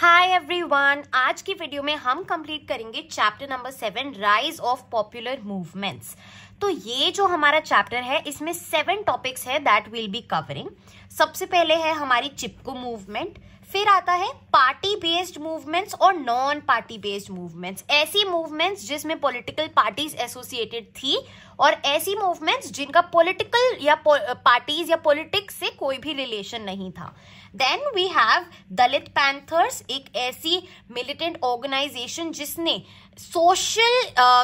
Hi everyone आज की video में हम कंप्लीट करेंगे chapter number seven rise of popular movements तो ये जो हमारा चैप्टर है इसमें सेवन टॉपिक्स है दैट विल बी कवरिंग सबसे पहले है हमारी चिपको मूवमेंट फिर आता है पार्टी बेस्ड मूवमेंट्स और नॉन पार्टी बेस्ड मूवमेंट्स ऐसी मूवमेंट्स जिसमें पॉलिटिकल पार्टीज एसोसिएटेड थी और ऐसी मूवमेंट्स जिनका पॉलिटिकल या पार्टीज या पॉलिटिक्स से कोई भी रिलेशन नहीं था then we have Dalit Panthers एक ऐसी मिलिटेंट ऑर्गेनाइजेशन जिसने सोशल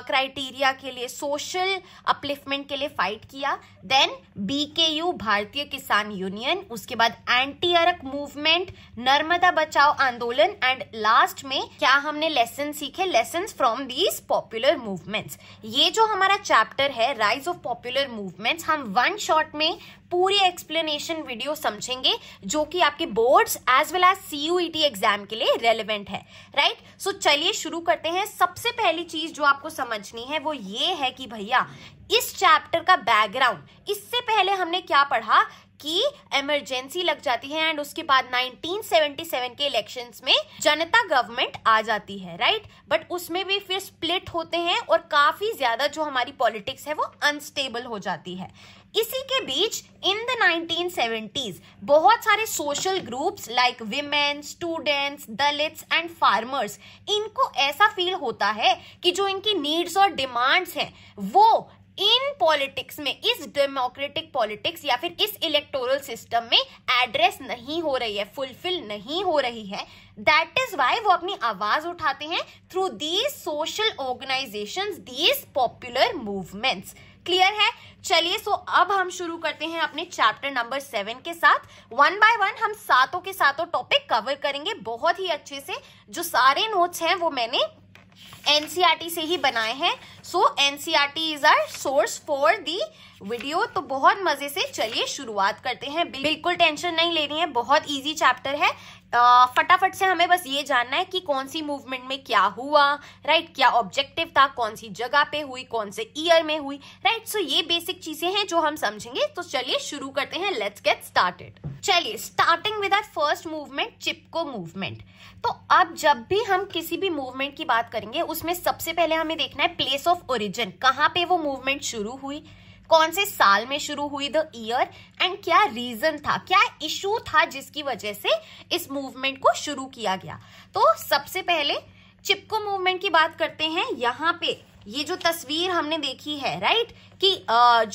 क्राइटेरिया uh, के लिए सोशल अपलिफ्टमेंट के लिए फाइट किया देन बीकेयू भारतीय किसान यूनियन उसके बाद एंटी अरक मूवमेंट नर्मदा बचाओ आंदोलन एंड लास्ट में क्या हमने लेसन सीखे lesson from these popular movements ये जो हमारा चैप्टर है राइज ऑफ पॉपुलर मूवमेंट्स हम वन शॉट में पूरी एक्सप्लेनेशन वीडियो समझेंगे जो कि आपके boards as well as CUET exam के लिए रेलिवेंट है राइट right? सो so, चलिए शुरू करते हैं सबसे पहली चीज जो आपको समझनी है वो ये है कि भैया इस चैप्टर का बैकग्राउंड इससे पहले हमने क्या पढ़ा की इमरजेंसी लग जाती है एंड उसके बाद 1977 के इलेक्शंस में जनता गवर्नमेंट आ जाती है राइट बट उसमें भी फिर स्प्लिट होते हैं और काफी ज्यादा जो हमारी पॉलिटिक्स है वो अनस्टेबल हो जाती है इसी के बीच इन द 1970s बहुत सारे social groups like women students Dalits and farmers इनको ऐसा फील होता है कि जो इनकी नीड्स और डिमांड्स हैं वो इन पॉलिटिक्स में इस डेमोक्रेटिक पॉलिटिक्स या फिर इस इलेक्टोरल सिस्टम में एड्रेस नहीं हो रही है फुलफिल नहीं हो रही है दैट इज वाई वो अपनी आवाज उठाते हैं through these social organization these popular movements clear है चलिए सो अब हम शुरू करते हैं अपने चैप्टर नंबर सेवन के साथ वन बाय वन हम सातों के सातों टॉपिक कवर करेंगे बहुत ही अच्छे से जो सारे नोट्स हैं वो मैंने एनसीईआरटी से ही बनाए हैं so NCERT is our source for the video तो बहुत मजे से चलिए शुरुआत करते हैं बिल्कुल टेंशन नहीं लेनी है बहुत इजी चैप्टर है फटाफट से हमें बस ये जानना है कि कौन सी मूवमेंट में क्या हुआ राइट क्या ऑब्जेक्टिव था कौन सी जगह पे हुई कौन से ईयर में हुई राइट सो ये बेसिक चीजें हैं जो हम समझेंगे तो चलिए शुरू करते हैं लेट्स गेट स्टार्टेड चलिए starting with our first movement Chipko movement तो अब जब भी हम किसी भी मूवमेंट की बात करेंगे उसमें सबसे पहले हमें देखना है प्लेस ऑफ ओरिजिन कहाँ पे वो मूवमेंट शुरू हुई कौन से साल में शुरू हुई द ईयर एंड क्या रीजन था क्या इशू था जिसकी वजह से इस मूवमेंट को शुरू किया गया तो सबसे पहले चिपको मूवमेंट की बात करते हैं यहाँ पे ये जो तस्वीर हमने देखी है राइट कि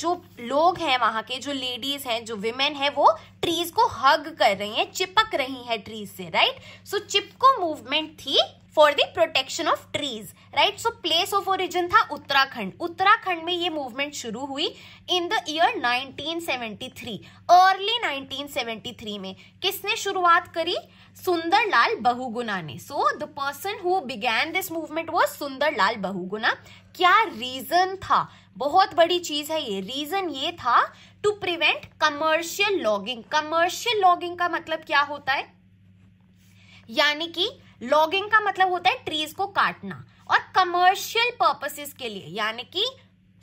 जो लोग हैं वहां के जो लेडीज हैं जो विमेन है वो ट्रीज को हग कर रही हैं चिपक रही हैं ट्रीज से राइट सो चिपको मूवमेंट थी for the protection of trees right so place of origin था उत्तराखंड उत्तराखंड में ये मूवमेंट शुरू हुई इन द ईयर 1973 अर्ली 1973 में किसने शुरुआत करी सुंदरलाल बहुगुना ने so the person who began this movement वो सुंदरलाल बहुगुना क्या रीजन था बहुत बड़ी चीज है ये रीजन ये था to prevent commercial logging commercial logging का मतलब क्या होता है यानी कि लॉगिंग का मतलब होता है ट्रीज को काटना और कमर्शियल पर्पसेस के लिए यानी कि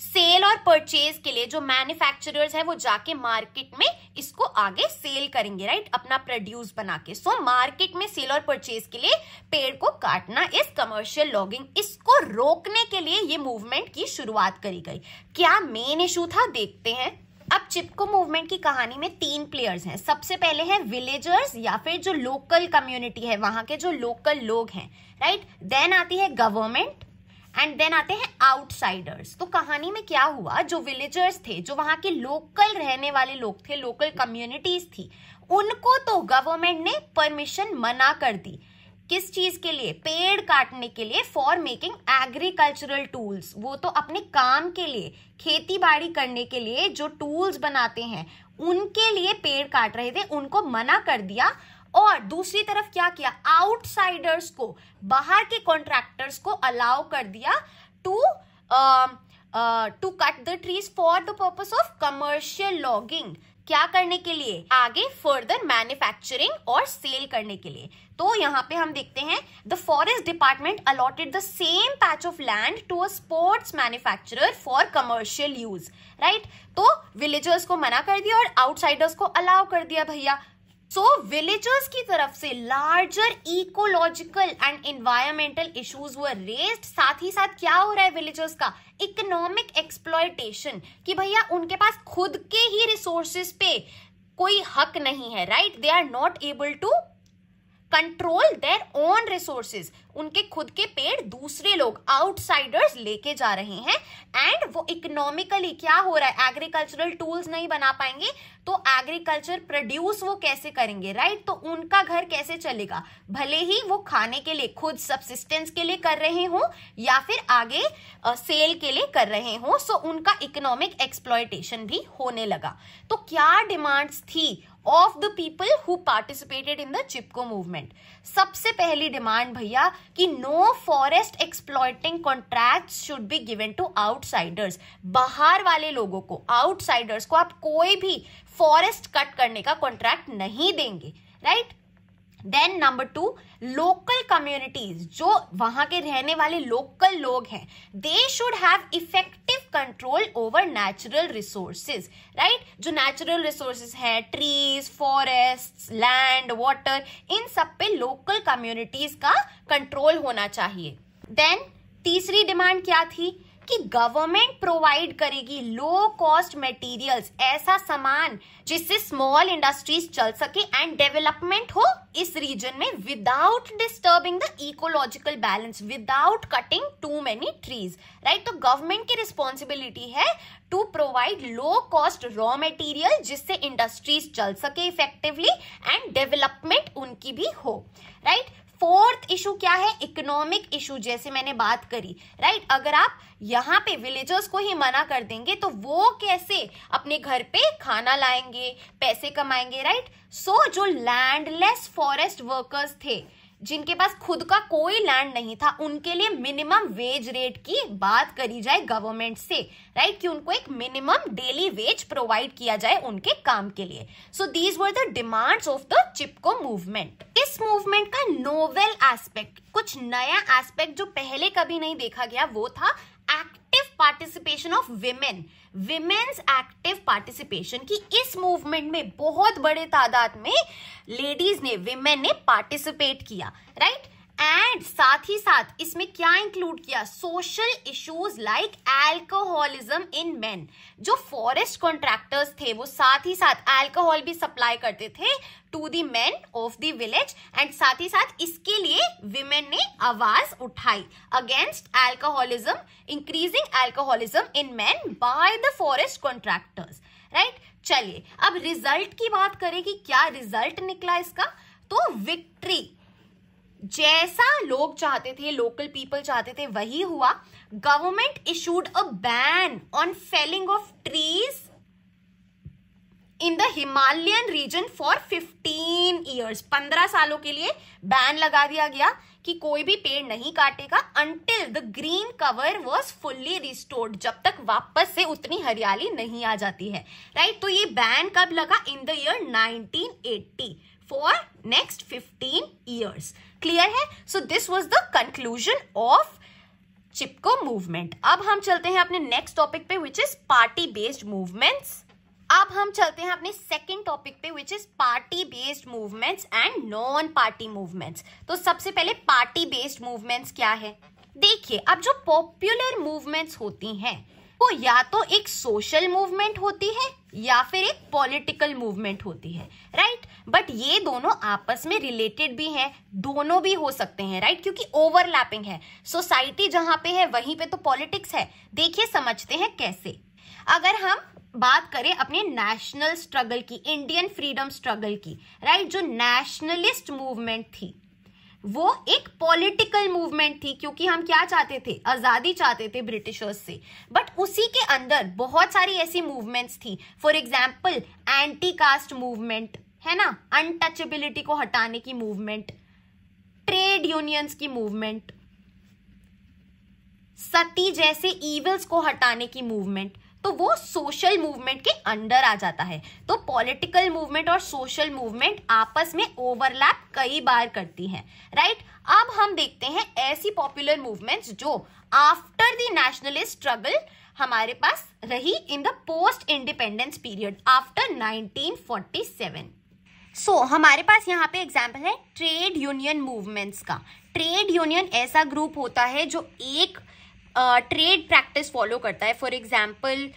सेल और परचेज के लिए जो मैन्युफैक्चरर्स है वो जाके मार्केट में इसको आगे सेल करेंगे राइट अपना प्रोड्यूस बना के सो so, मार्केट में सेल और परचेज के लिए पेड़ को काटना इस कमर्शियल लॉगिंग इसको रोकने के लिए ये मूवमेंट की शुरुआत करी गई क्या मेन इशू था देखते हैं अब चिपको मूवमेंट की कहानी में तीन प्लेयर्स हैं सबसे पहले हैं विलेजर्स या फिर जो लोकल कम्युनिटी है वहां के जो लोकल लोग हैं राइट देन आती है गवर्नमेंट एंड देन आते हैं आउटसाइडर्स तो कहानी में क्या हुआ जो विलेजर्स थे जो वहां के लोकल रहने वाले लोग थे लोकल कम्युनिटीज थी उनको तो गवर्नमेंट ने परमिशन मना कर दी किस चीज के लिए पेड़ काटने के लिए फॉर मेकिंग एग्रीकल्चरल टूल्स वो तो अपने काम के लिए खेती बाड़ी करने के लिए जो टूल्स बनाते हैं उनके लिए पेड़ काट रहे थे उनको मना कर दिया और दूसरी तरफ क्या किया आउटसाइडर्स को बाहर के कॉन्ट्रैक्टर्स को अलाउ कर दिया to to cut the trees for the purpose of commercial logging क्या करने के लिए आगे फर्दर मैन्युफैक्चरिंग और सेल करने के लिए तो यहाँ पे हम देखते हैं the forest department allotted the same patch of land to a sports manufacturer for commercial use right तो विलेजर्स को मना कर दिया और आउटसाइडर्स को अलाउ कर दिया भैया सो so, विलेजर्स की तरफ से larger ecological and environmental issues हुए रेस्ड साथ ही साथ क्या हो रहा है विलेजर्स का इकोनॉमिक एक्सप्लॉयटेशन कि भैया उनके पास खुद के ही रिसोर्सेस पे कोई हक नहीं है right they are not able to control their own resources उनके खुद के पेड़ दूसरे लोग आउटसाइडर्स लेके जा रहे हैं एंड वो इकोनॉमिकली क्या हो रहा है एग्रीकल्चरल टूल्स नहीं बना पाएंगे तो एग्रीकल्चर प्रोड्यूस वो कैसे करेंगे राइट right? तो उनका घर कैसे चलेगा भले ही वो खाने के लिए खुद सबसिस्टेंस के लिए कर रहे हो या फिर आगे सेल के लिए कर रहे हो सो उनका इकोनॉमिक एक्सप्लॉयटेशन भी होने लगा तो क्या डिमांड्स थी of the people who participated in the Chipko movement सबसे पहली डिमांड भैया कि no forest exploiting contract should be given to outsiders बाहर वाले लोगों को आउटसाइडर्स को आप कोई भी फॉरेस्ट कट करने का कॉन्ट्रैक्ट नहीं देंगे right then number two local communities जो वहां के रहने वाले लोकल लोग हैं they should have effective control over natural resources right जो नेचुरल रिसोर्सेज है ट्रीज फॉरेस्ट लैंड वाटर इन सब पे लोकल कम्युनिटीज का कंट्रोल होना चाहिए देन तीसरी डिमांड क्या थी कि गवर्नमेंट प्रोवाइड करेगी लो कॉस्ट मटेरियल्स ऐसा सामान जिससे स्मॉल इंडस्ट्रीज चल सके एंड डेवलपमेंट हो इस रीजन में without disturbing the ecological balance without cutting too many trees right तो गवर्नमेंट की रिस्पॉन्सिबिलिटी है to provide low cost raw material जिससे इंडस्ट्रीज चल सके इफेक्टिवली एंड डेवलपमेंट उनकी भी हो राइट right? फोर्थ इशू क्या है इकोनॉमिक इशू जैसे मैंने बात करी राइट अगर आप यहाँ पे विलेजर्स को ही मना कर देंगे तो वो कैसे अपने घर पे खाना लाएंगे पैसे कमाएंगे राइट सो so, जो लैंडलेस फॉरेस्ट वर्कर्स थे जिनके पास खुद का कोई लैंड नहीं था उनके लिए मिनिमम वेज रेट की बात करी जाए गवर्नमेंट से राइट कि उनको एक मिनिमम डेली वेज प्रोवाइड किया जाए उनके काम के लिए so these were the demands of the Chipko movement इस मूवमेंट का नोवेल एस्पेक्ट कुछ नया एस्पेक्ट जो पहले कभी नहीं देखा गया वो था act participation of women women's active participation की इस मूवमेंट में बहुत बड़े तादाद में लेडीज ने विमेन ने पार्टिसिपेट किया राइट right? एंड साथ ही साथ इसमें क्या इंक्लूड किया social issues like alcoholism in men जो फॉरेस्ट कॉन्ट्रैक्टर्स थे वो साथ ही साथ एल्कोहल भी सप्लाई करते थे to the man of the village and साथ ही साथ इसके लिए विमेन ने आवाज उठाई against alcoholism increasing alcoholism in man by the forest contractors right चलिए अब रिजल्ट की बात करें कि क्या रिजल्ट निकला इसका तो विक्ट्री जैसा लोग चाहते थे लोकल पीपल चाहते थे वही हुआ government issued a ban on felling of trees Himalayan region for 15 years 15 सालों के लिए बैन लगा दिया गया कि कोई भी पेड़ नहीं काटेगा until the green cover was fully restored जब तक वापस से उतनी हरियाली नहीं आ जाती है राइट तो ये बैन कब लगा in the year 1980 for next fifteen years clear है so this was the conclusion of Chipko movement अब हम चलते हैं अपने नेक्स्ट टॉपिक पे which is party based movements अब हम चलते हैं अपने सेकंड टॉपिक पे which is party based movements and non party movements तो सबसे पहले पार्टी बेस्ड मूवमेंट्स क्या है देखिए अब जो पॉपुलर मूवमेंट्स होती हैं वो या तो एक सोशल मूवमेंट होती है या फिर एक पॉलिटिकल मूवमेंट होती है राइट बट ये दोनों आपस में रिलेटेड भी हैं दोनों भी हो सकते हैं राइट क्योंकि ओवरलैपिंग है सोसाइटी जहां पे है वहीं पे तो पॉलिटिक्स है देखिए समझते हैं कैसे अगर हम बात करें अपने नेशनल स्ट्रगल की इंडियन फ्रीडम स्ट्रगल की राइट जो नेशनलिस्ट मूवमेंट थी वो एक पॉलिटिकल मूवमेंट थी क्योंकि हम क्या चाहते थे आज़ादी चाहते थे ब्रिटिशर्स से बट उसी के अंदर बहुत सारी ऐसी मूवमेंट्स थी for example anti caste movement है ना अनटचेबिलिटी को हटाने की मूवमेंट ट्रेड यूनियंस की मूवमेंट सती जैसे ईवल्स को हटाने की मूवमेंट तो वो सोशल मूवमेंट के अंडर आ जाता है तो पॉलिटिकल मूवमेंट और सोशल मूवमेंट आपस में ओवरलैप कई बार करती हैं राइट अब हम देखते हैं ऐसी पॉपुलर मूवमेंट्स जो आफ्टर द नेशनलिस्ट स्ट्रगल हमारे पास रही in the post independence period after 1947 so so, हमारे पास यहाँ पे एग्जाम्पल है ट्रेड यूनियन मूवमेंट्स का ट्रेड यूनियन ऐसा ग्रुप होता है जो एक ट्रेड प्रैक्टिस फॉलो करता है for example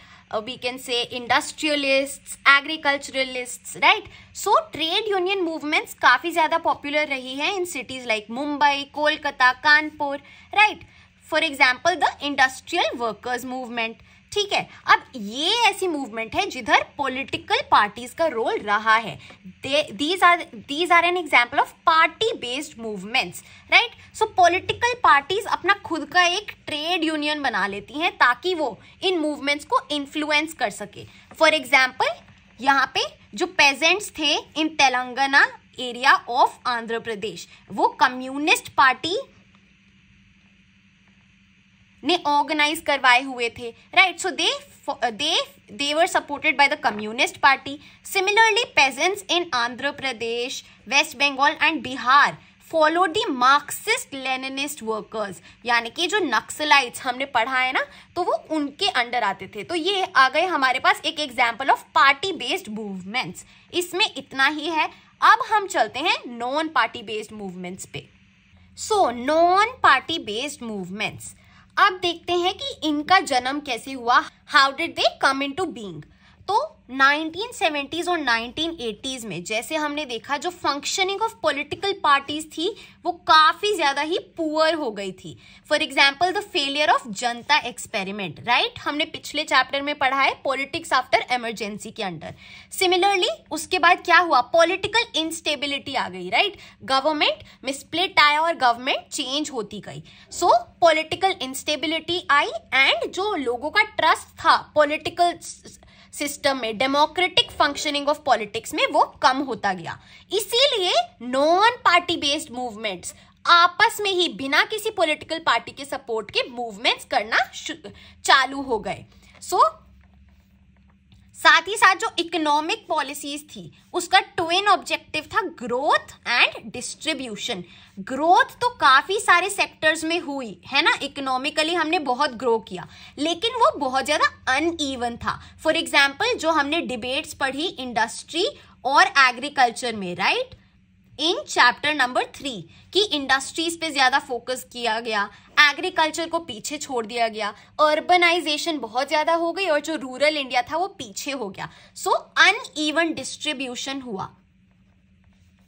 we can say industrialist agriculturalist right so trade union movements काफ़ी ज़्यादा पॉपुलर रही है in cities like Mumbai Kolkata Kanpur right for example the industrial workers movement ठीक है अब ये ऐसी मूवमेंट है जिधर पॉलिटिकल पार्टीज का रोल रहा है these are these are an example of party based movements right so political parties अपना खुद का एक ट्रेड यूनियन बना लेती हैं ताकि वो इन मूवमेंट्स को इन्फ्लुएंस कर सके फॉर एग्जाम्पल यहाँ पे जो पेजेंट्स थे in Telangana area of Andhra Pradesh वो कम्युनिस्ट पार्टी ने ऑर्गेनाइज करवाए हुए थे right so they they they were supported by the communist party similarly peasants in Andhra Pradesh West Bengal and Bihar follow the Marxist Leninist workers यानी कि जो नक्सलाइट्स हमने पढ़ा है ना तो वो उनके अंडर आते थे तो ये आ गए हमारे पास एक example of party based movements इसमें इतना ही है अब हम चलते हैं नॉन पार्टी बेस्ड मूवमेंट्स पे so non party based movements अब देखते हैं कि इनका जन्म कैसे हुआ how did they come into being तो 1970s और 1980s में जैसे हमने देखा जो फंक्शनिंग ऑफ पॉलिटिकल पार्टीज थी वो काफ़ी ज़्यादा ही पुअर हो गई थी for example the failure of Janata experiment right हमने पिछले चैप्टर में पढ़ा है पॉलिटिक्स आफ्टर एमरजेंसी के अंडर सिमिलरली उसके बाद क्या हुआ पॉलिटिकल इंस्टेबिलिटी आ गई राइट गवर्नमेंट मिसप्लिट आया और गवर्नमेंट चेंज होती गई सो पॉलिटिकल इंस्टेबिलिटी आई एंड जो लोगों का ट्रस्ट था पॉलिटिकल सिस्टम में डेमोक्रेटिक फंक्शनिंग ऑफ पॉलिटिक्स में वो कम होता गया इसीलिए नॉन पार्टी बेस्ड मूवमेंट्स आपस में ही बिना किसी पॉलिटिकल पार्टी के सपोर्ट के मूवमेंट्स करना चालू हो गए सो so, साथ ही साथ जो इकोनॉमिक पॉलिसीज थी उसका ट्विन ऑब्जेक्टिव था ग्रोथ एंड डिस्ट्रीब्यूशन ग्रोथ तो काफी सारे सेक्टर्स में हुई है ना इकोनॉमिकली हमने बहुत ग्रो किया लेकिन वो बहुत ज्यादा अनईवन था फॉर एग्जाम्पल जो हमने डिबेट्स पढ़ी इंडस्ट्री और एग्रीकल्चर में right right? In chapter number three कि इंडस्ट्रीज पे ज़्यादा फोकस किया गया एग्रीकल्चर को पीछे छोड़ दिया गया अर्बनाइजेशन बहुत ज़्यादा हो गई और जो रूरल इंडिया था वो पीछे हो गया सो ईवन डिस्ट्रीब्यूशन हुआ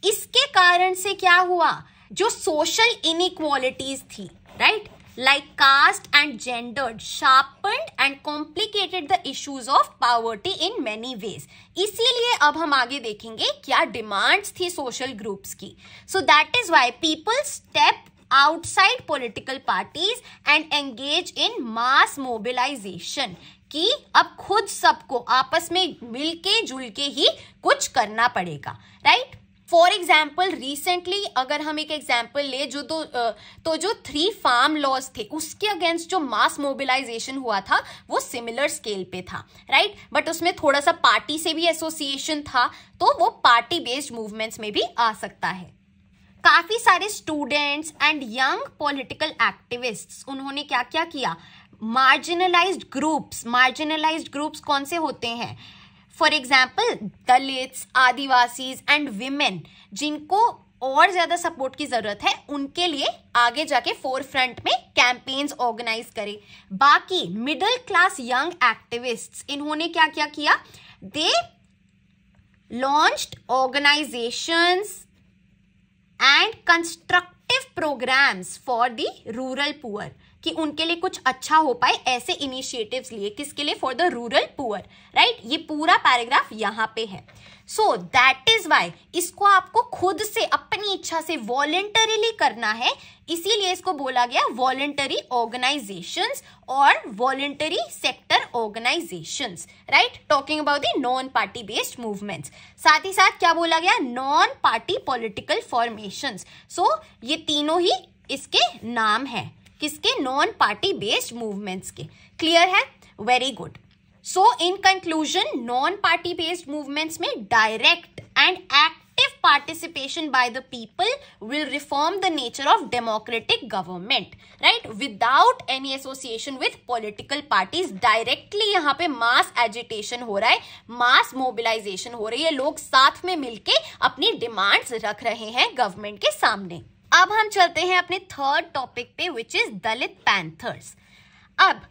इसके कारण से क्या हुआ जो सोशल इनइक्वालिटीज थी right like caste and gendered sharpened and complicated the issues of poverty in many ways इसीलिए अब हम आगे देखेंगे क्या डिमांड्स थी सोशल ग्रुप्स की so that is why people step outside political parties and engage in mass mobilization कि अब खुद सबको आपस में मिलके जुल के ही कुछ करना पड़ेगा right right? For example recently अगर हम एक एग्जाम्पल ले जो तो, तो जो थ्री फार्म लॉज थे उसके अगेंस्ट जो मास मोबिलाइजेशन हुआ था वो सिमिलर स्केल पे था राइट right? बट उसमें थोड़ा सा पार्टी से भी एसोसिएशन था तो वो पार्टी बेस्ड मूवमेंट्स में भी आ सकता है काफी सारे students and young political activists उन्होंने क्या क्या किया मार्जिनलाइज्ड ग्रुप्स मार्जिनलाइज्ड ग्रुप्स कौन से होते हैं for example Dalits Adivasis and women जिनको और ज्यादा सपोर्ट की जरूरत है उनके लिए आगे जाके फोर फ्रंट में कैंपेन्स ऑर्गेनाइज करे बाकी मिडिल क्लास यंग एक्टिविस्ट्स इन्होंने क्या क्या किया they launch organisation and constructive programmes for the rural poor कि उनके लिए कुछ अच्छा हो पाए ऐसे इनिशिएटिव लिए किसके लिए for the rural poor right ये पूरा पैराग्राफ यहाँ पे है सो दैट इज वाई इसको आपको खुद से अपनी इच्छा से वॉलेंटरीली करना है इसीलिए इसको बोला गया वॉलेंटरी ऑर्गेनाइजेशन और voluntary sector organisation right talking about the non party based movements साथ ही साथ क्या बोला गया non party political formation so ये तीनों ही इसके नाम है किसके नॉन पार्टी बेस्ड मूवमेंट्स के क्लियर है very good so in conclusion non party based movements में direct and active participation by the people will reform the nature of democratic government right without any association with political parties directly यहाँ पे mass agitation हो रहा है mass mobilization हो रही है लोग साथ में मिलके अपनी demands रख रहे हैं government के सामने अब हम चलते हैं अपने थर्ड टॉपिक पे विच इज दलित पैंथर्स अब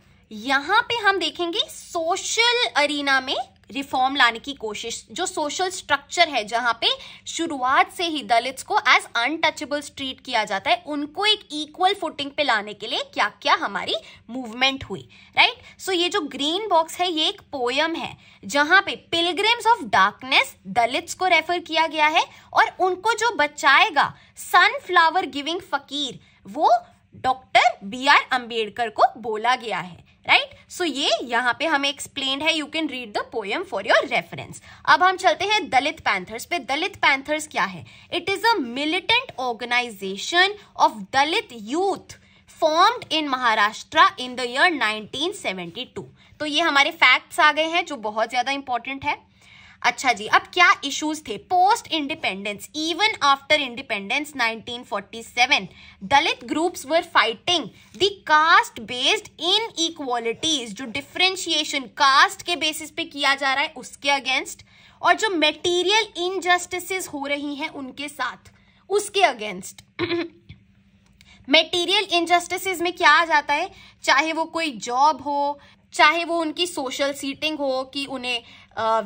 यहाँ पे हम देखेंगे सोशल अरीना में रिफॉर्म लाने की कोशिश जो सोशल स्ट्रक्चर है जहां पे शुरुआत से ही दलित्स को एज अनटचेबल ट्रीट किया जाता है उनको एक इक्वल फुटिंग पे लाने के लिए क्या क्या हमारी मूवमेंट हुई राइट right? सो so ये जो ग्रीन बॉक्स है ये एक पोयम है जहां पे पिलग्रिम्स ऑफ डार्कनेस दलित्स को रेफर किया गया है और उनको जो बचाएगा सनफ्लावर गिविंग फकीर वो डॉक्टर बी आर अम्बेडकर को बोला गया है राइट right? सो so ये यहाँ पे हमें एक्सप्लेन है you can read the poem for your reference अब हम चलते हैं दलित पैंथर्स पे दलित पैंथर्स क्या है it is a militant organisation of Dalit youth formed in Maharashtra in the year 1972 तो ये हमारे फैक्ट्स आ गए हैं जो बहुत ज्यादा इंपॉर्टेंट है अच्छा जी अब क्या इश्यूज थे post independence even after independence 1947 Dalit groups were fighting the caste based inequalities जो डिफ्रेंशिएशन कास्ट के बेसिस पे किया जा रहा है उसके अगेंस्ट और जो मेटीरियल इनजस्टिसेस हो रही हैं उनके साथ उसके अगेंस्ट मेटीरियल इनजस्टिसेस में क्या आ जाता है चाहे वो कोई जॉब हो चाहे वो उनकी सोशल सीटिंग हो कि उन्हें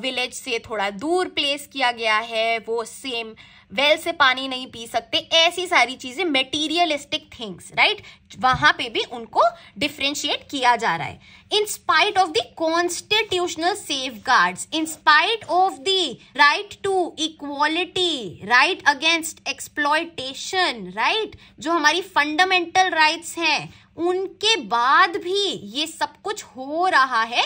विलेज से थोड़ा दूर प्लेस किया गया है वो सेम वेल से पानी नहीं पी सकते ऐसी सारी चीजें मेटीरियलिस्टिक थिंग्स राइट वहां पे भी उनको डिफ्रेंशिएट किया जा रहा है in spite of the constitutional safeguard in spite of the right to equality right against exploitation right जो हमारी फंडामेंटल राइट्स हैं उनके बाद भी ये सब कुछ हो रहा है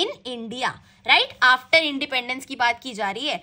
in India right after independence की बात की जा रही है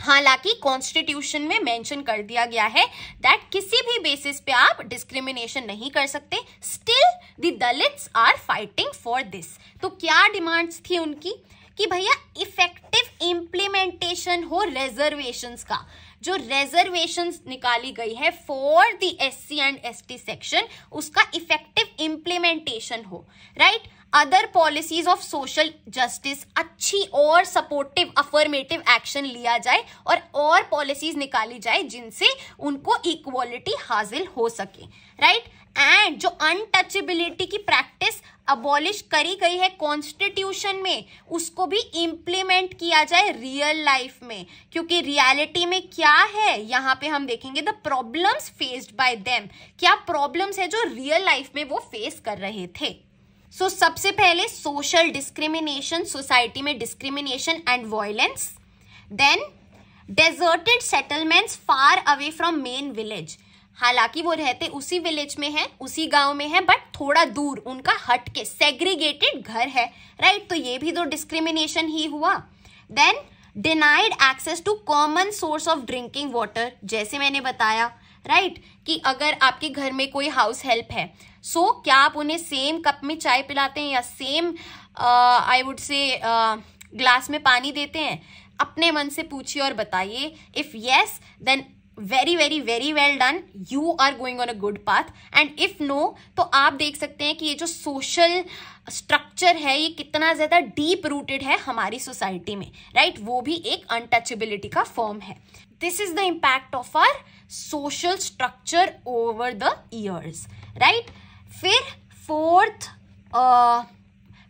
हालांकि कॉन्स्टिट्यूशन में मेंशन कर दिया गया है दैट किसी भी बेसिस पे आप डिस्क्रिमिनेशन नहीं कर सकते still the Dalits are fighting for this तो क्या डिमांड्स थी उनकी कि भैया इफेक्टिव इम्प्लीमेंटेशन हो रिजर्वेशन का जो रिजर्वेशन निकाली गई है for the S C and S T section उसका इफेक्टिव इम्प्लीमेंटेशन हो right right? Other policies of social justice अच्छी और सपोर्टिव अफर्मेटिव एक्शन लिया जाए और और पॉलिसीज निकाली जाए जिनसे उनको इक्वालिटी हासिल हो सके राइट right? एंड जो अनटचेबिलिटी की प्रैक्टिस अबॉलिश करी गई है कॉन्स्टिट्यूशन में उसको भी इम्प्लीमेंट किया जाए रियल लाइफ में क्योंकि रियलिटी में क्या है यहाँ पे हम देखेंगे the problems faced by them क्या प्रॉब्लम्स है जो रियल लाइफ में वो फेस कर रहे थे सो so, सबसे पहले सोशल डिस्क्रिमिनेशन सोसाइटी में discrimination and violence then deserted settlements far away from main village हालांकि वो रहते उसी विलेज में है उसी गांव में है बट थोड़ा दूर उनका हट के सेग्रीगेटेड घर है राइट right? तो ये भी तो डिस्क्रिमिनेशन ही हुआ then denied access to common source of drinking water जैसे मैंने बताया राइट right? कि अगर आपके घर में कोई हाउस हेल्प है सो so, क्या आप उन्हें सेम कप में चाय पिलाते हैं या same I would say glass में पानी देते हैं अपने मन से पूछिए और बताइए if yes then very very very well done you are going on a good path and if no तो आप देख सकते हैं कि ये जो सोशल स्ट्रक्चर है ये कितना ज़्यादा डीप रूटेड है हमारी सोसाइटी में राइट right? वो भी एक अनटचेबिलिटी का फॉर्म है this is the impact of our social structure over the years right फिर फोर्थ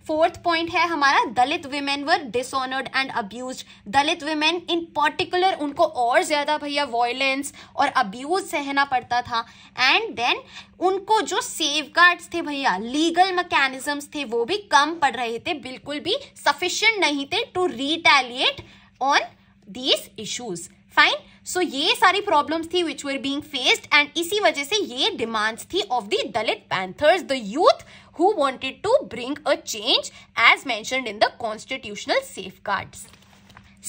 फोर्थ पॉइंट है हमारा Dalit women were dishonoured and abuse Dalit women in particular उनको और ज़्यादा भैया वॉयलेंस और अब्यूज सहना पड़ता था एंड देन उनको जो सेफ थे भैया लीगल मैकेनिज्म्स थे वो भी कम पड़ रहे थे बिल्कुल भी सफिशियंट नहीं थे to retaliate on these issues fine so ये सारी प्रॉब्लम्स थी which were being faced and इसी वजह से ये डिमांड्स थी of the Dalit Panthers the youth who wanted to bring a change as mentioned in the constitutional safeguards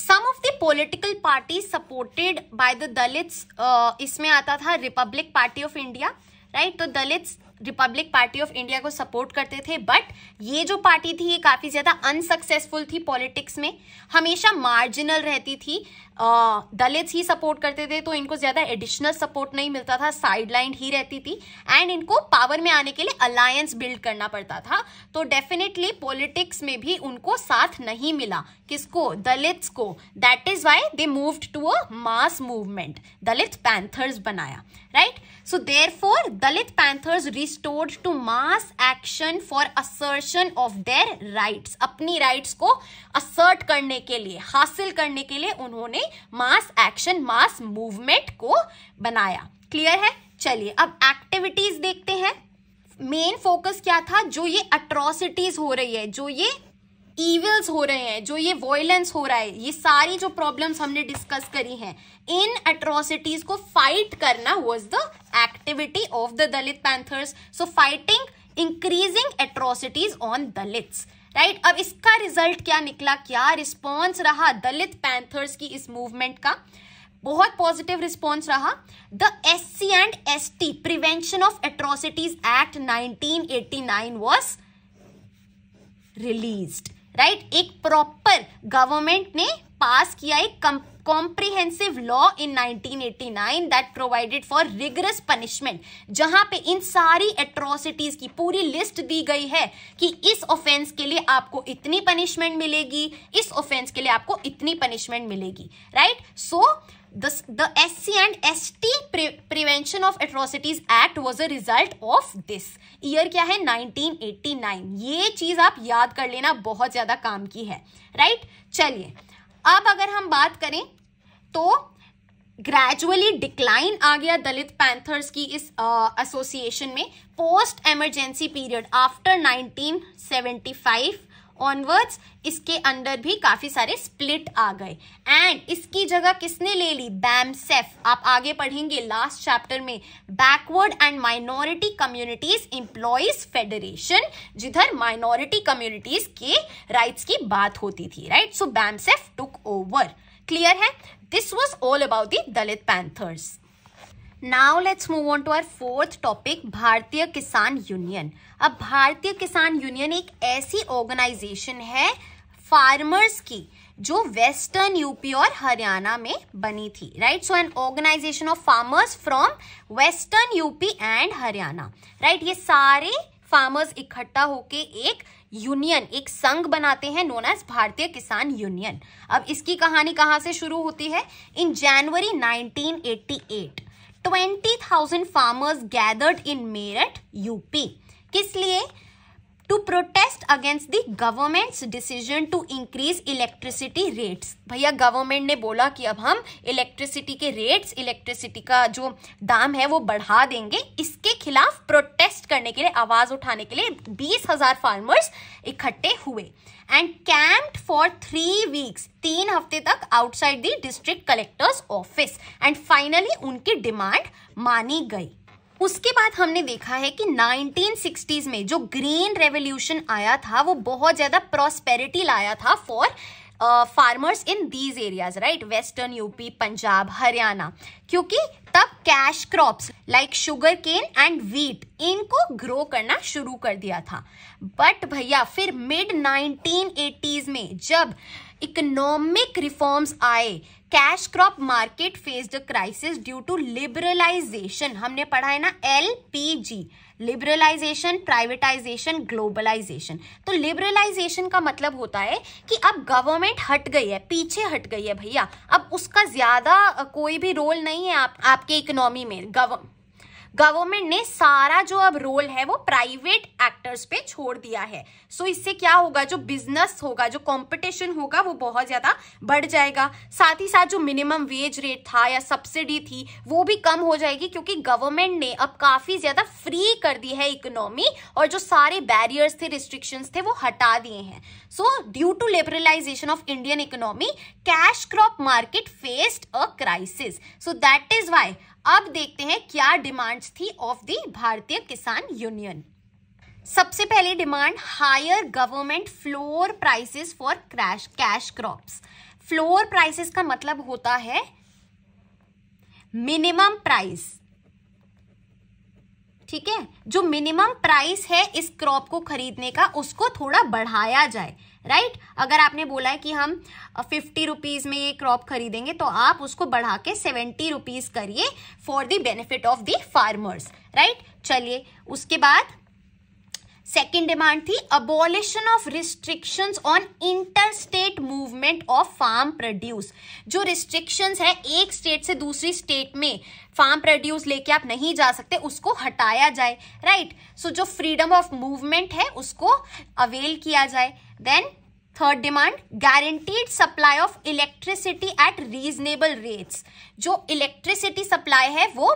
some of the political party supported by the Dalits इसमें आता था Republic Party of India right तो Dalits Republic Party of India को support करते थे but ये जो party थी ये काफ़ी ज़्यादा अनसक्सेसफुल थी पॉलिटिक्स में हमेशा मार्जिनल रहती थी दलित ही सपोर्ट करते थे तो इनको ज़्यादा एडिशनल सपोर्ट नहीं मिलता था साइडलाइन ही रहती थी एंड इनको पावर में आने के लिए अलायंस बिल्ड करना पड़ता था तो डेफिनेटली पॉलिटिक्स में भी उनको साथ नहीं मिला किसको दलित्स को that is why they moved to a mass movement Dalit Panthers बनाया right so therefore Dalit Panthers restored to mass action for assertion of their rights अपनी राइट्स को असर्ट करने के लिए हासिल करने के लिए उन्होंने मास एक्शन मास मूवमेंट को बनाया क्लियर है चलिए अब एक्टिविटीज देखते हैं मेन फोकस क्या था जो ये अट्रोसिटीज हो रही है जो ये ईविल्स हो रहे हैं जो ये वॉयलेंस हो रहा है ये सारी जो प्रॉब्लम्स हमने डिस्कस करी हैं इन अट्रोसिटीज को फाइट करना was the activity of the Dalit Panthers so fighting increasing atrocities on Dalits right अब इसका रिजल्ट क्या निकला क्या रिस्पॉन्स रहा दलित पैंथर्स की इस मूवमेंट का बहुत पॉजिटिव रिस्पॉन्स रहा the S C and S T prevention of atrocities act 1989 was release right एक प्रॉपर गवर्नमेंट ने पास किया एक comprehensive law in 1989 that provided for rigorous punishment जहां पे इन सारी एट्रोसिटीज की पूरी लिस्ट दी गई है कि इस ऑफेंस के लिए आपको इतनी पनिशमेंट मिलेगी इस ऑफेंस के लिए आपको इतनी पनिशमेंट मिलेगी right so the S C and S T prevention of atrocities act was a result of this year क्या है 1989. ये चीज आप याद कर लेना बहुत ज्यादा काम की है राइट right? चलिए अब अगर हम बात करें तो ग्रेजुअली डिक्लाइन आ गया दलित पैंथर्स की इस एसोसिएशन में post emergency period after 1975 onwards इसके अंदर भी काफी सारे स्प्लिट आ गए एंड इसकी जगह किसने ले ली बैमसेफ आप आगे पढ़ेंगे लास्ट चैप्टर में backward and minority communities employees federation जिधर माइनॉरिटी कम्युनिटीज के राइट्स की बात होती थी right so BAMCEF took over clear है This was all about the Dalit Panthers. Now let's move on to our fourth topic, भारतीय Kisan Union अब भारतीय किसान यूनियन एक ऐसी ऑर्गेनाइजेशन है फार्मर्स की जो वेस्टर्न यूपी और हरियाणा में बनी थी right so an organisation of farmers from western UP and Haryana right ये सारे फार्मर्स इकट्ठा होके एक यूनियन एक संघ बनाते हैं नोन एज भारतीय किसान यूनियन अब इसकी कहानी कहाँ से शुरू होती है in January 1988 20,000 farmers gathered in Meerut UP किस लिए to protest against the government's decision to increase electricity rates. भैया गवर्नमेंट ने बोला कि अब हम इलेक्ट्रिसिटी के रेट्स इलेक्ट्रिसिटी का जो दाम है वो बढ़ा देंगे इसके खिलाफ प्रोटेस्ट करने के लिए आवाज उठाने के लिए बीस हजार फार्मर्स इकट्ठे हुए and camped for three weeks तीन हफ्ते तक outside the district collector's office and finally उनकी डिमांड मानी गई उसके बाद हमने देखा है कि 1960s में जो ग्रीन रेवोल्यूशन आया था वो बहुत ज़्यादा प्रॉस्पेरिटी लाया था for farmers in these areas right western UP Punjab Haryana क्योंकि तब cash crops like sugar cane and wheat इनको ग्रो करना शुरू कर दिया था बट भैया फिर मिड 1980s में जब इकोनॉमिक रिफॉर्म्स आए cash crop market face the crisis due to liberalisation हमने पढ़ा है ना L P G liberalisation privatisation globalisation तो लिबरलाइजेशन का मतलब होता है कि अब गवर्नमेंट हट गई है पीछे हट गई है भैया अब उसका ज्यादा कोई भी रोल नहीं है आप, आपके इकोनॉमी में गवर्नमेंट गवर्नमेंट ने सारा जो अब रोल है वो प्राइवेट एक्टर्स पे छोड़ दिया है सो so, इससे क्या होगा जो बिजनेस होगा जो कंपटीशन होगा वो बहुत ज्यादा बढ़ जाएगा साथ ही साथ जो मिनिमम वेज रेट था या सब्सिडी थी वो भी कम हो जाएगी क्योंकि गवर्नमेंट ने अब काफी ज्यादा फ्री कर दी है इकोनॉमी और जो सारे बैरियर्स थे रिस्ट्रिक्शंस थे वो हटा दिए हैं so due to liberalisation of Indian economy cash crop market faced a crisis so that is why अब देखते हैं क्या डिमांड्स थी ऑफ द भारतीय किसान यूनियन सबसे पहले demand higher government floor prices for crash cash crops floor prices का मतलब होता है मिनिमम प्राइस ठीक है जो मिनिमम प्राइस है इस क्रॉप को खरीदने का उसको थोड़ा बढ़ाया जाए राइट अगर आपने बोला है कि हम फिफ्टी रुपीज़ में ये क्रॉप खरीदेंगे तो आप उसको बढ़ा के सेवेंटी रुपीज़ करिए for the benefit of the farmers right चलिए उसके बाद सेकेंड डिमांड थी abolition of restrictions on inter state movement of farm produce जो रिस्ट्रिक्शंस है एक स्टेट से दूसरी स्टेट में फार्म प्रोड्यूस लेके आप नहीं जा सकते उसको हटाया जाए राइट right? सो so, जो फ्रीडम ऑफ मूवमेंट है उसको अवेल किया जाए then third demand guaranteed supply of electricity at reasonable rates जो इलेक्ट्रिसिटी सप्लाई है वो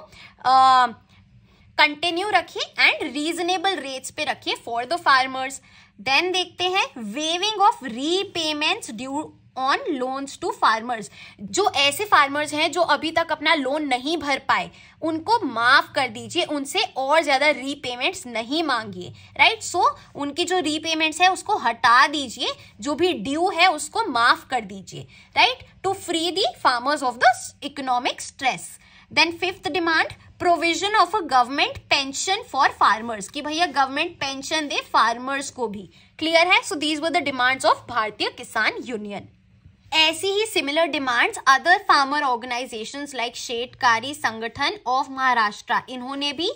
कंटिन्यू रखिए एंड रीजनेबल रेट्स पे रखिए फॉर द फार्मर्स देन देखते हैं waving of repayments due on loans to farmers जो ऐसे फार्मर्स हैं जो अभी तक अपना लोन नहीं भर पाए उनको माफ़ कर दीजिए उनसे और ज़्यादा रीपेमेंट्स नहीं मांगिए राइट सो उनकी जो रीपेमेंट्स है उसको हटा दीजिए जो भी ड्यू है उसको माफ़ कर दीजिए right to free the farmers of the economic stress then fifth demand provision of a government pension for farmers कि भैया गवर्नमेंट पेंशन दे फार्मर्स को भी क्लियर है so these were the demands of Bharatiya Kisan Union ऐसी ही similar demands other farmer organisations like Shetkari Sangathan of Maharashtra इन्होंने भी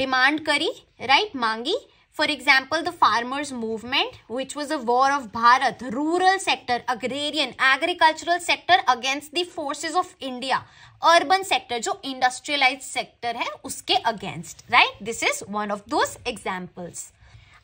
demand करी राइट right? मांगी for example the farmers movement which was a war of Bharat rural sector agrarian agricultural sector against the forces of India urban sector जो industrialise sector है उसके against right this is one of those examples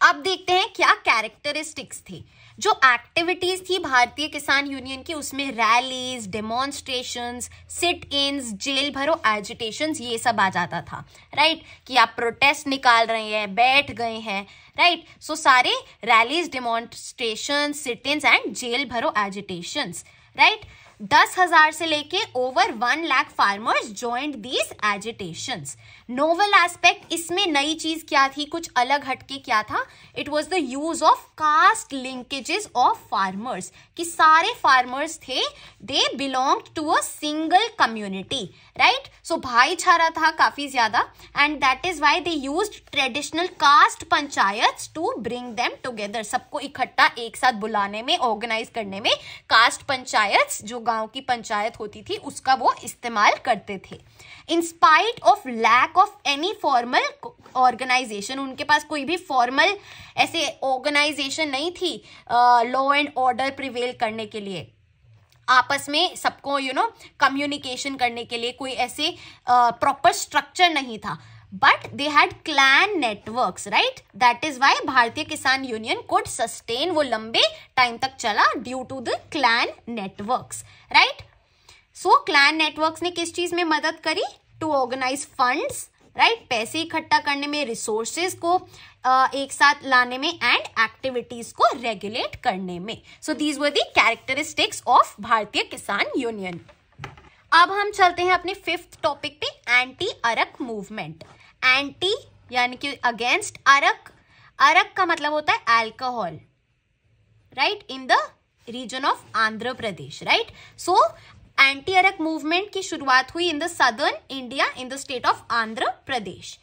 अब देखते हैं क्या characteristics थी जो activities थी भारतीय किसान यूनियन की उसमें rallies demonstration sit-ins jail भरो एजिटेशन ये सब आ जाता था राइट कि आप प्रोटेस्ट निकाल रहे हैं बैठ गए हैं राइट सो सारे rallies demonstration sit-ins and jail भरो एजिटेशन राइट दस हजार से लेके over one lakh farmers joined these agitations novel aspect इसमें नई चीज क्या थी कुछ अलग हटके क्या था it was the use of caste linkages of farmers कि सारे फार्मर्स थे they belong to a single community right so भाईचारा था काफी ज्यादा and that is why they use traditional caste panchayat to bring them together सबको इकट्ठा एक साथ बुलाने में ऑर्गेनाइज करने में कास्ट पंचायत जो गांव की पंचायत होती थी उसका वो इस्तेमाल करते थे in spite of lack of any formal organisation उनके पास कोई भी फॉर्मल ऐसे ऑर्गेनाइजेशन नहीं थी लॉ एंड ऑर्डर प्रिवेल करने के लिए आपस में सबको यू नो कम्युनिकेशन करने के लिए कोई ऐसे प्रॉपर uh, स्ट्रक्चर नहीं था but they had clan networks right that is why Bharatiya Kisan union could sustain वो लंबे टाइम तक चला due to the clan networks right so clan networks ने किस चीज में मदद करी टू ऑर्गेनाइज फंड्स राइट पैसे इकट्ठा करने में रिसोर्सेज को uh, एक साथ लाने में एंड एक्टिविटीज को रेगुलेट करने में so these were the characteristics of Bharatiya Kisan Union अब हम चलते हैं अपने फिफ्थ टॉपिक पे एंटी अरक मूवमेंट एंटी यानी कि अगेंस्ट अरक अरक का मतलब होता है alcohol right in the region of Andhra Pradesh right so anti arrack movement की शुरुआत हुई in the southern India in the state of Andhra Pradesh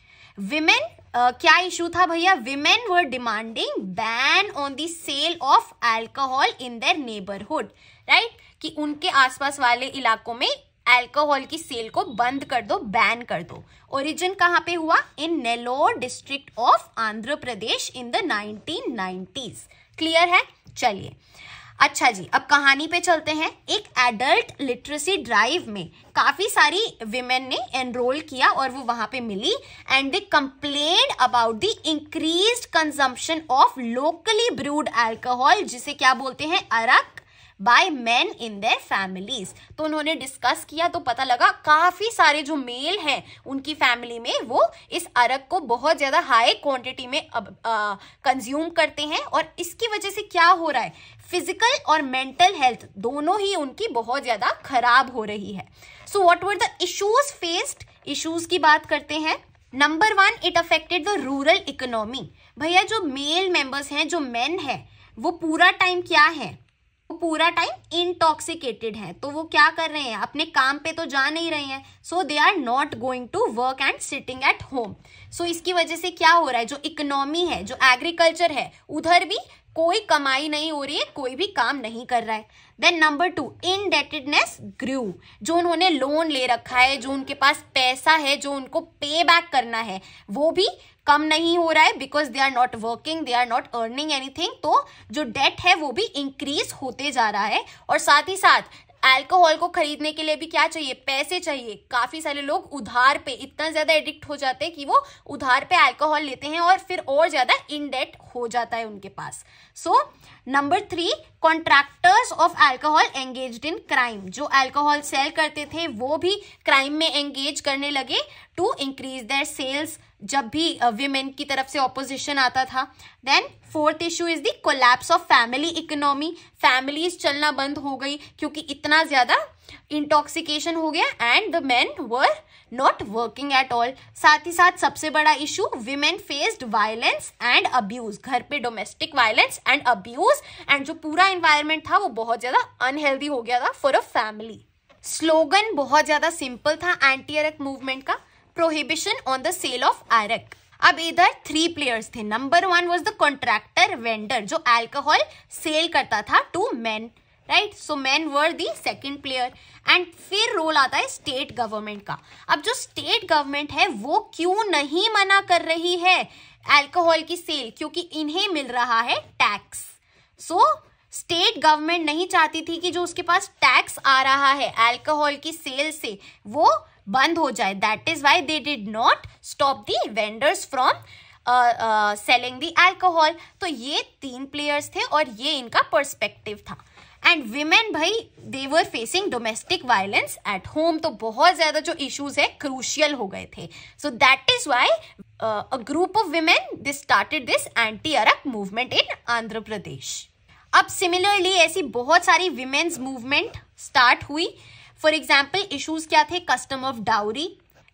women Uh, क्या इशू था भैया women were demanding ban on the sale of alcohol in their neighbourhood right कि उनके आसपास वाले इलाकों में अल्कोहल की सेल को बंद कर दो बैन कर दो ओरिजिन कहाँ पे हुआ in Nellore district of Andhra Pradesh in the 1990s clear है चलिए अच्छा जी अब कहानी पे चलते हैं एक एडल्ट लिटरेसी ड्राइव में काफी सारी विमेन ने एनरोल किया और वो वहां पे मिली and they complain about the increase consumption of locally brewed alcohol जिसे क्या बोलते हैं arrack by man in their families तो उन्होंने डिस्कस किया तो पता लगा काफी सारे जो मेल हैं उनकी फैमिली में वो इस अरक को बहुत ज्यादा हाई क्वान्टिटी में कंज्यूम करते हैं और इसकी वजह से क्या हो रहा है फिजिकल और मेंटल हेल्थ दोनों ही उनकी बहुत ज़्यादा खराब हो रही है so what were the issues faced issues की बात करते हैं number one it affected the rural economy भैया जो मेल मेंबर्स हैं जो मेन हैं वो पूरा टाइम क्या है वो पूरा टाइम इंटॉक्सिकेटेड है तो वो क्या कर रहे हैं अपने काम पे तो जा नहीं रहे हैं so they are not going to work and sitting at home so इसकी वजह से क्या हो रहा है जो इकोनॉमी है जो एग्रीकल्चर है उधर भी कोई कमाई नहीं हो रही है कोई भी काम नहीं कर रहा है then number two indebtedness grew जो उन्होंने लोन ले रखा है जो उनके पास पैसा है जो उनको पे बैक करना है वो भी कम नहीं हो रहा है because they are not working they are not earning anything तो जो डेट है वो भी इंक्रीज होते जा रहा है और साथ ही साथ अल्कोहल को खरीदने के लिए भी क्या चाहिए पैसे चाहिए काफी सारे लोग उधार पे इतना ज्यादा एडिक्ट हो जाते हैं कि वो उधार पे अल्कोहल लेते हैं और फिर और ज्यादा इनडेट हो जाता है उनके पास so number three contractors of alcohol engage in crime जो अल्कोहल सेल करते थे वो भी क्राइम में एंगेज करने लगे टू इंक्रीज देयर सेल्स जब भी विमेन uh, की तरफ से ऑपोजिशन आता था then fourth issue is the collapse of family economy families चलना बंद हो गई क्योंकि इतना ज़्यादा इंटॉक्सिकेशन हो गया and the man were not working at all साथ ही साथ सबसे बड़ा issue women faced violence and abuse घर पे domestic violence and abuse and जो पूरा इन्वायरमेंट था वो बहुत ज़्यादा अनहेल्दी हो गया था फॉर अ फैमिली स्लोगन बहुत ज़्यादा सिंपल था एंटी एरक मूवमेंट का prohibition on the sale of arrack अब इधर थ्री प्लेयर्स थे number one was the contractor vendor जो एल्कोहल सेल करता था to man right so man were the second player and फिर रोल आता है स्टेट गवर्नमेंट का अब जो स्टेट गवर्नमेंट है वो क्यों नहीं मना कर रही है एल्कोहल की सेल क्योंकि इन्हें मिल रहा है tax so so, state government नहीं चाहती थी कि जो उसके पास टैक्स आ रहा है अल्कोहल की सेल से वो बंद हो जाए that is why they did not stop the vendors from selling the alcohol तो ये तीन प्लेयर्स थे और ये इनका पर्सपेक्टिव था एंड वीमेन भाई they were facing domestic violence at home तो बहुत ज़्यादा जो इश्यूज है क्रूशियल हो गए थे so that is why a group of women this started this anti arrack movement in Andhra Pradesh अब सिमिलरली ऐसी बहुत सारी विमेन्स मूवमेंट स्टार्ट हुई फॉर एग्जाम्पल इशूज क्या थे custom of dowry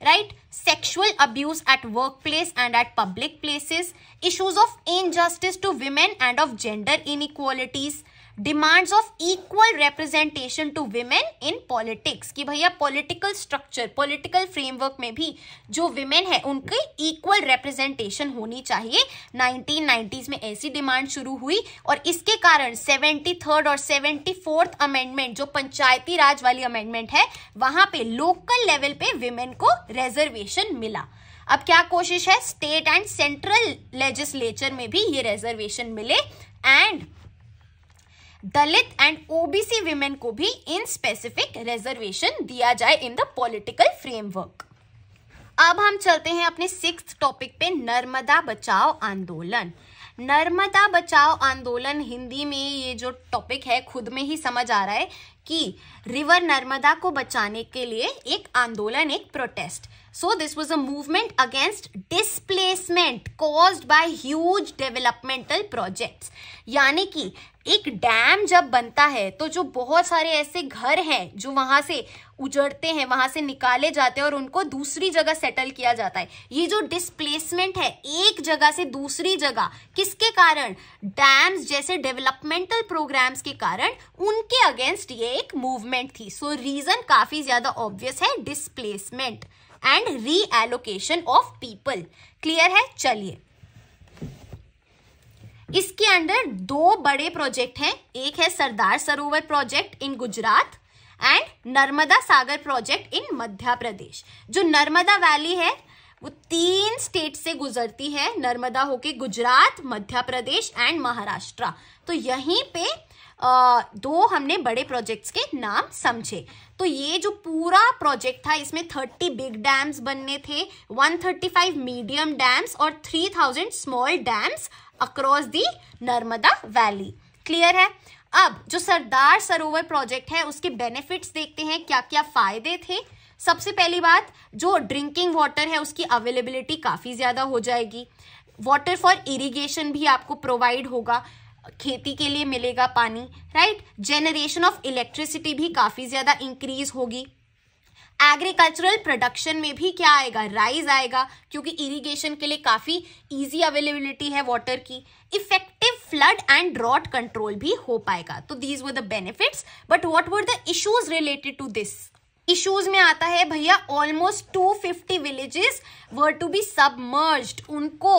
right sexual abuse at work place and at public places issues of injustice to women and of gender inequalities demands of equal representation to women in politics कि भैया political structure political framework में भी जो women है उनकी equal representation होनी चाहिए 1990s में ऐसी डिमांड शुरू हुई और इसके कारण 73rd और 74th अमेंडमेंट जो पंचायती राज वाली अमेंडमेंट है वहां पे लोकल लेवल पे विमेन को रिजर्वेशन मिला अब क्या कोशिश है स्टेट एंड सेंट्रल लेजिस्लेचर में भी ये रिजर्वेशन मिले and Dalit and OBC women को भी इन स्पेसिफिक रिजर्वेशन दिया जाए इन द पॉलिटिकल फ्रेमवर्क अब हम चलते हैं अपने सिक्स टॉपिक पे नर्मदा बचाओ आंदोलन नर्मदा बचाओ आंदोलन हिंदी में ये जो टॉपिक है खुद में ही समझ आ रहा है कि रिवर नर्मदा को बचाने के लिए एक आंदोलन एक protest So this was a movement against displacement caused by huge developmental projects. यानी कि एक डैम जब बनता है तो जो बहुत सारे ऐसे घर हैं जो वहां से उजड़ते हैं वहां से निकाले जाते हैं और उनको दूसरी जगह सेटल किया जाता है ये जो डिस्प्लेसमेंट है एक जगह से दूसरी जगह किसके कारण डैम्स जैसे डेवलपमेंटल प्रोग्राम्स के कारण उनके अगेंस्ट ये एक मूवमेंट थी सो so, रीज़न काफ़ी ज़्यादा ऑब्वियस है displacement and reallocation of people clear है चलिए इसके अंदर दो बड़े प्रोजेक्ट हैं एक है Sardar Sarovar project in Gujarat and Narmada Sagar project in Madhya Pradesh जो नर्मदा वैली है वो तीन स्टेट से गुजरती है नर्मदा होके गुजरात मध्य प्रदेश एंड महाराष्ट्र तो यहीं पे आ, दो हमने बड़े प्रोजेक्ट्स के नाम समझे तो ये जो पूरा प्रोजेक्ट था इसमें 30 बिग डैम्स बनने थे 135 मीडियम डैम्स और 3000 small dams across the Narmada valley clear है अब जो सरदार सरोवर प्रोजेक्ट है उसके बेनिफिट्स देखते हैं क्या क्या फायदे थे सबसे पहली बात जो ड्रिंकिंग वाटर है उसकी अवेलेबिलिटी काफ़ी ज़्यादा हो जाएगी वाटर फॉर इरिगेशन भी आपको प्रोवाइड होगा खेती के लिए मिलेगा पानी राइट जनरेशन ऑफ इलेक्ट्रिसिटी भी काफ़ी ज़्यादा इंक्रीज होगी एग्रीकल्चरल प्रोडक्शन में भी क्या आएगा राइज आएगा क्योंकि इरिगेशन के लिए काफ़ी इजी अवेलेबिलिटी है वाटर की effective flood and drought control भी हो पाएगा तो these were the benefits but what were the issues related to this issues में आता है भैया almost 250 villages were to be submerged उनको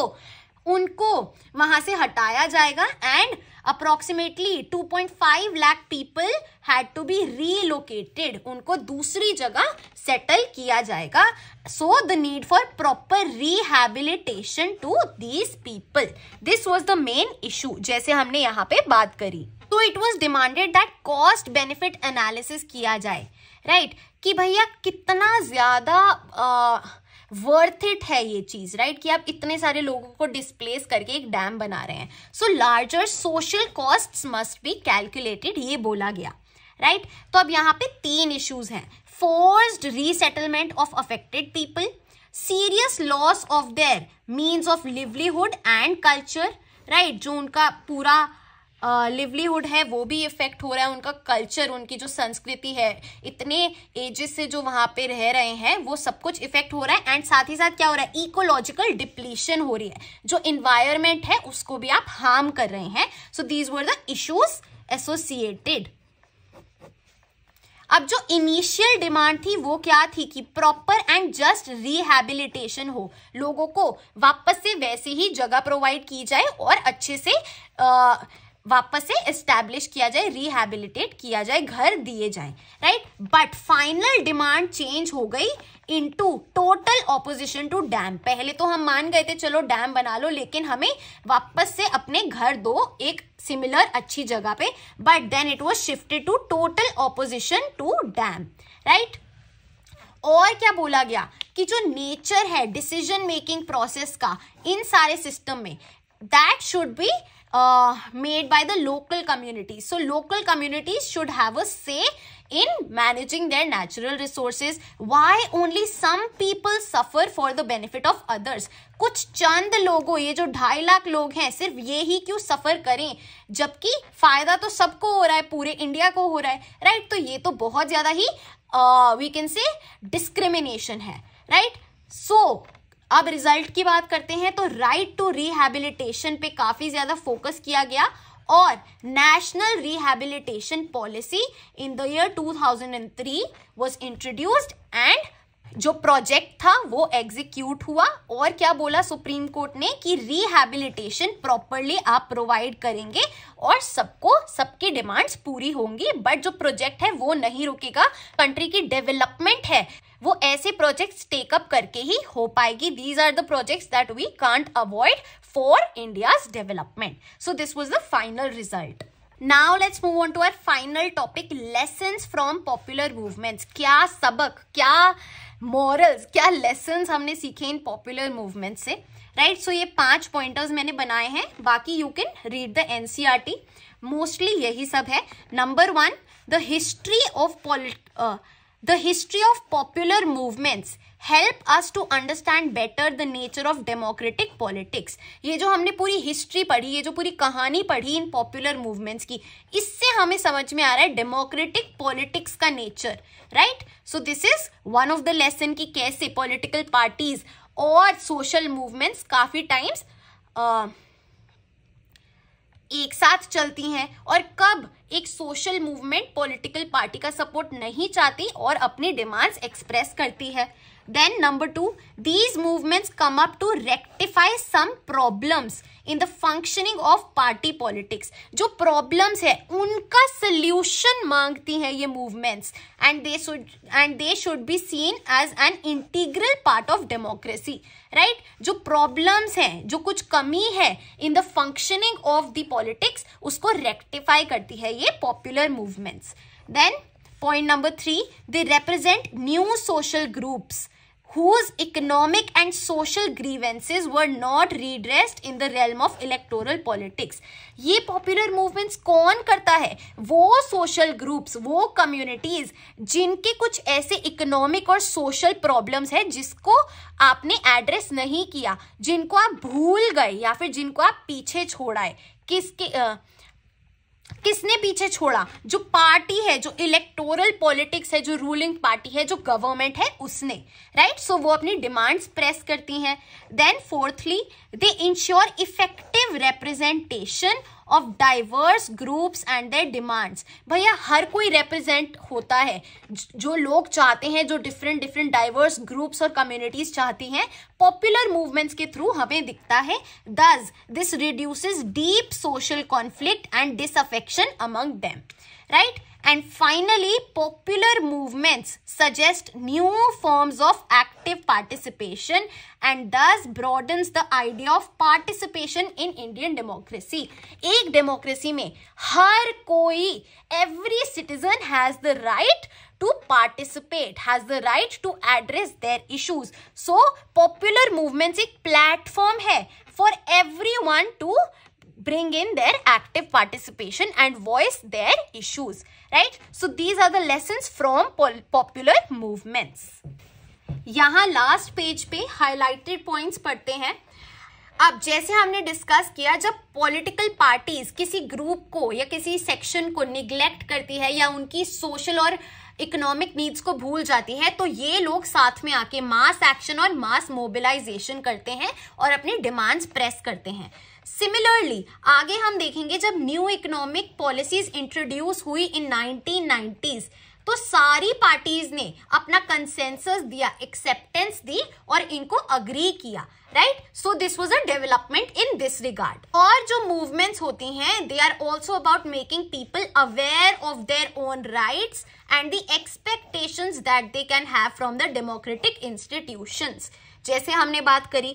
उनको वहां से हटाया जाएगा and approximately 2.5 lakh people had to be relocated उनको दूसरी जगह सेटल किया जाएगा so the need for proper rehabilitation to these people this was the main issue जैसे हमने यहाँ पे बात करी तो it was demanded that cost benefit analysis किया जाए राइट right? कि भैया कितना ज्यादा वर्थ इट है ये चीज़ राइट right? कि आप इतने सारे लोगों को डिस्प्लेस करके एक डैम बना रहे हैं so larger social cost must be calculated ये बोला गया राइट right? तो अब यहाँ पे तीन इश्यूज हैं forced resettlement of affected people serious loss of their means of livelihood and culture right जो उनका पूरा लिवलीहुड है वो भी इफेक्ट हो रहा है उनका कल्चर उनकी जो संस्कृति है इतने एजेस से जो वहाँ पे रह रहे हैं वो सब कुछ इफेक्ट हो रहा है एंड साथ ही साथ क्या हो रहा है इकोलॉजिकल डिप्लीशन हो रही है जो इन्वायरमेंट है उसको भी आप हार्म कर रहे हैं so these were the issues associated अब जो इनिशियल डिमांड थी वो क्या थी कि प्रॉपर एंड जस्ट रिहैबिलिटेशन हो लोगों को वापस से वैसे ही जगह प्रोवाइड की जाए और अच्छे से आ, वापस से एस्टेब्लिश किया जाए रिहेबिलिटेट किया जाए घर दिए जाए right but final demand change हो गई into total opposition to dam पहले तो हम मान गए थे चलो डैम बना लो लेकिन हमें वापस से अपने घर दो एक सिमिलर अच्छी जगह पे but then it was shifted to total opposition to dam right और क्या बोला गया कि जो नेचर है डिसीजन मेकिंग प्रोसेस का इन सारे सिस्टम में that should be made by the local community so local community should have a say in managing their natural resources why only some people suffer for the benefit of others कुछ चंद लोगों ये जो ढाई लाख लोग हैं सिर्फ ये ही क्यों सफर करें जबकि फायदा तो सबको हो रहा है पूरे इंडिया को हो रहा है राइट right? तो ये तो बहुत ज्यादा ही वी कैन से डिस्क्रिमिनेशन है राइट right? सो so, अब रिजल्ट की बात करते हैं तो राइट टू रिहेबिलिटेशन पे काफी ज्यादा फोकस किया गया और national rehabilitation policy in the year 2003 was introduced and जो प्रोजेक्ट था वो एग्जीक्यूट हुआ और क्या बोला सुप्रीम कोर्ट ने कि रिहैबिलिटेशन प्रॉपरली आप प्रोवाइड करेंगे और सबको सबकी डिमांड्स पूरी होंगी बट जो प्रोजेक्ट है वो नहीं रुकेगा कंट्री की डेवलपमेंट है वो ऐसे प्रोजेक्ट्स टेकअप करके ही हो पाएगी these are the projects that we can't avoid for India's development so this was the final result now let's move on to our final topic lesson from popular movements क्या सबक क्या morals क्या lesson हमने सीखे इन popular movement से right right? So so, ये पांच पॉइंटर्स मैंने बनाए हैं बाकी यू कैन रीड द टी मोस्टली यही सब है number one the history of the history of popular movements help us to understand better the nature of democratic politics ये जो हमने पूरी हिस्ट्री पढ़ी ये जो पूरी कहानी पढ़ी इन पॉपुलर मूवमेंट्स की इससे हमें समझ में आ रहा है डेमोक्रेटिक पॉलिटिक्स का nature right so this is one of the lesson की कैसे पॉलिटिकल पार्टीज और सोशल मूवमेंट्स काफ़ी टाइम्स एक साथ चलती हैं और कब एक सोशल मूवमेंट पॉलिटिकल पार्टी का सपोर्ट नहीं चाहती और अपनी डिमांड्स एक्सप्रेस करती है then number two these movements come up to rectify some problems in the functioning of party politics जो प्रॉब्लम्स है उनका सल्यूशन मांगती हैं ये movements and they and they should be seen as an integral part of democracy right जो problems हैं जो कुछ कमी है in the functioning of the politics उसको रेक्टिफाई करती है ये popular movements then point number three they represent new social groups whose economic and social grievances were not redressed in the realm of electoral politics ये popular movements कौन करता है वो social groups वो communities जिनके कुछ ऐसे economic और social problems हैं जिसको आपने address नहीं किया जिनको आप भूल गए या फिर जिनको आप पीछे छोड़ाए किसके uh, किसने पीछे छोड़ा जो पार्टी है जो इलेक्टोरल पॉलिटिक्स है जो रूलिंग पार्टी है जो गवर्नमेंट है उसने राइट right? सो so, वो अपनी डिमांड्स प्रेस करती हैं then fourthly they ensure effect representation of diverse groups and their demands भैया हर कोई रिप्रेजेंट होता है जो लोग चाहते हैं जो डिफरेंट डिफरेंट डाइवर्स ग्रुप्स और कम्युनिटीज चाहती हैं पॉपुलर मूवमेंट्स के थ्रू हमें दिखता है thus this reduces deep social conflict and disaffection among them right And finally, popular movements suggest new forms of active participation and thus broadens the idea of participation in Indian democracy. एक democracy में हर कोई, every citizen has the right to participate, has the right to address their issues. So, popular movements a platform for everyone to bring in their active participation and voice their issues, right? So these are the lessons from popular movements. यहाँ last page पे highlighted points पढ़ते हैं अब जैसे हमने discuss किया जब political parties किसी ग्रुप को या किसी सेक्शन को निग्लेक्ट करती है या उनकी सोशल और इकोनॉमिक नीड्स को भूल जाती है तो ये लोग साथ में आके मास एक्शन और मास मोबिलाइजेशन करते हैं और अपनी डिमांड्स प्रेस करते हैं सिमिलरली आगे हम देखेंगे जब न्यू इकोनॉमिक पॉलिसीज इंट्रोड्यूस हुई इन 1990s तो सारी पार्टीज ने अपना कंसेंसस दिया एक्सेप्टेंस दी और इनको अग्री किया right so this was a development in this regard और जो मूवमेंट्स होती हैं they are also about making people aware of their own rights and the expectations that they can have from the democratic institutions जैसे हमने बात करी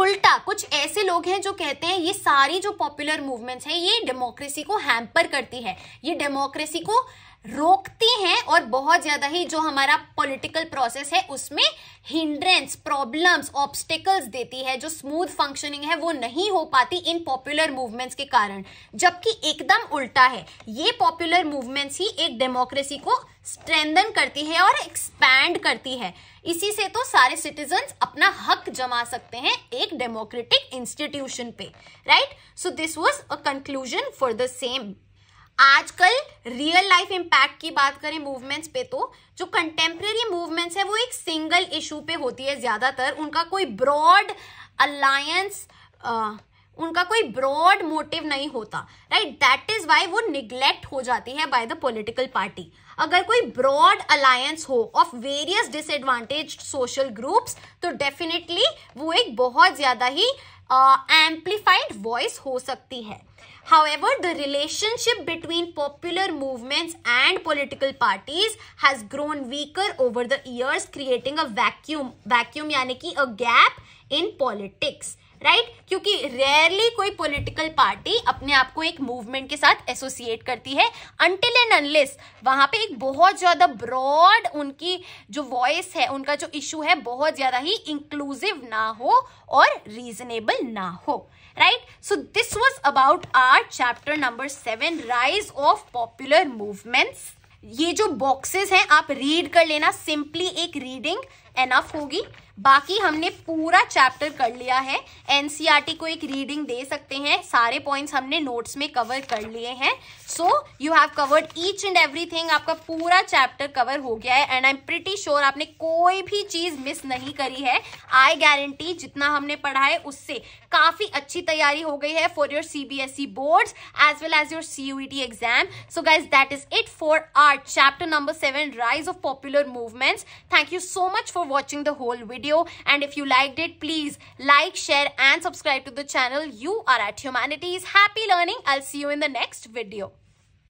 उल्टा कुछ ऐसे लोग हैं जो कहते हैं ये सारी जो पॉपुलर मूवमेंट्स हैं ये डेमोक्रेसी को हैम्पर करती है ये डेमोक्रेसी को रोकती हैं और बहुत ज्यादा ही जो हमारा पॉलिटिकल प्रोसेस है उसमें हिंड्रेंस प्रॉब्लम्स ऑब्स्टिकल्स देती है जो स्मूथ फंक्शनिंग है वो नहीं हो पाती इन पॉपुलर मूवमेंट्स के कारण जबकि एकदम उल्टा है ये पॉपुलर मूवमेंट्स ही एक डेमोक्रेसी को स्ट्रेंदन करती है और एक्सपैंड करती है इसी से तो सारे सिटीजन अपना हक जमा सकते हैं एक डेमोक्रेटिक इंस्टीट्यूशन पे right so this was a conclusion for the same आजकल रियल लाइफ इम्पैक्ट की बात करें मूवमेंट्स पे तो जो कंटेम्प्रेरी मूवमेंट्स है वो एक सिंगल इशू पे होती है ज़्यादातर उनका कोई ब्रॉड अलायंस उनका कोई ब्रॉड मोटिव नहीं होता राइट दैट इज वाई वो निग्लेक्ट हो जाती है बाय द पॉलिटिकल पार्टी अगर कोई ब्रॉड अलायंस हो of various disadvantage social groups तो डेफिनेटली वो एक बहुत ज्यादा ही एम्प्लीफाइड uh, वॉइस हो सकती है However, the relationship between popular movements and political parties has grown weaker over the years, creating a vacuum. Vacuum यानी कि a gap in politics. Right right? क्योंकि रेयरली कोई पॉलिटिकल पार्टी अपने आप को एक मूवमेंट के साथ एसोसिएट करती है अनटिल एंड अनलिस वहां पे एक बहुत ज्यादा ब्रॉड उनकी जो वॉइस है उनका जो इशू है बहुत ज्यादा ही इंक्लूसिव ना हो और रीजनेबल ना हो right so this was about our chapter number seven rise of popular movements ये जो बॉक्सेस हैं आप रीड कर लेना सिंपली एक रीडिंग एनफ होगी बाकी हमने पूरा चैप्टर कर लिया है एनसीईआरटी e को एक रीडिंग दे सकते हैं सारे पॉइंट्स हमने नोट्स में कवर कर लिए हैं so you have covered each and everything आपका पूरा चैप्टर कवर हो गया है and I am pretty sure आपने कोई भी चीज मिस नहीं करी है आई गारंटी जितना हमने पढ़ा है उससे काफी अच्छी तैयारी हो गई है for your CBSE board as well as your CUET exam so guys that is it for our chapter number seven rise of popular movements thank you so much for watching the whole video and if you liked it please like share and subscribe to the channel you are at humanities happy learning i'll see you in the next video